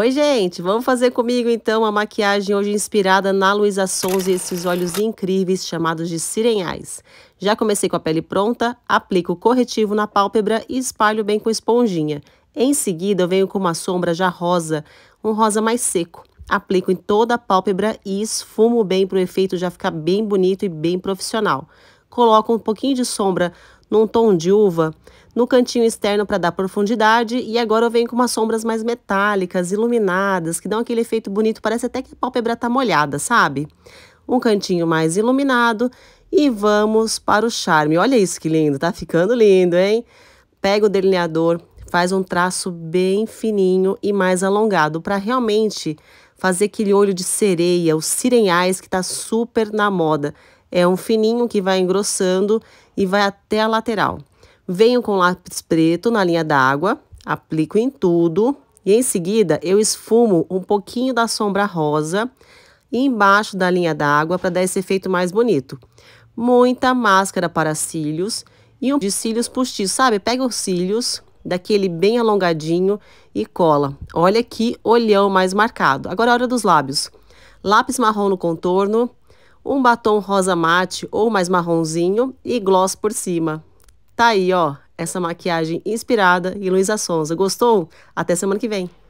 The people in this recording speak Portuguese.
Oi, gente! Vamos fazer comigo, então, a maquiagem hoje inspirada na Luísa Sons e esses olhos incríveis chamados de sirenhais. Já comecei com a pele pronta, aplico o corretivo na pálpebra e espalho bem com esponjinha. Em seguida, eu venho com uma sombra já rosa, um rosa mais seco. Aplico em toda a pálpebra e esfumo bem para o efeito já ficar bem bonito e bem profissional. Coloco um pouquinho de sombra num tom de uva, no cantinho externo para dar profundidade e agora eu venho com umas sombras mais metálicas, iluminadas, que dão aquele efeito bonito, parece até que a pálpebra tá molhada, sabe? Um cantinho mais iluminado e vamos para o charme. Olha isso que lindo, tá ficando lindo, hein? Pega o delineador, faz um traço bem fininho e mais alongado para realmente fazer aquele olho de sereia, o sirenhais que está super na moda. É um fininho que vai engrossando e vai até a lateral. Venho com lápis preto na linha d'água, aplico em tudo e em seguida eu esfumo um pouquinho da sombra rosa embaixo da linha d'água para dar esse efeito mais bonito. Muita máscara para cílios e um de cílios postiços, sabe? Pega os cílios daquele bem alongadinho e cola. Olha que olhão mais marcado. Agora a é hora dos lábios. Lápis marrom no contorno, um batom rosa mate ou mais marronzinho e gloss por cima. Tá aí, ó, essa maquiagem inspirada em Luísa Sonza. Gostou? Até semana que vem.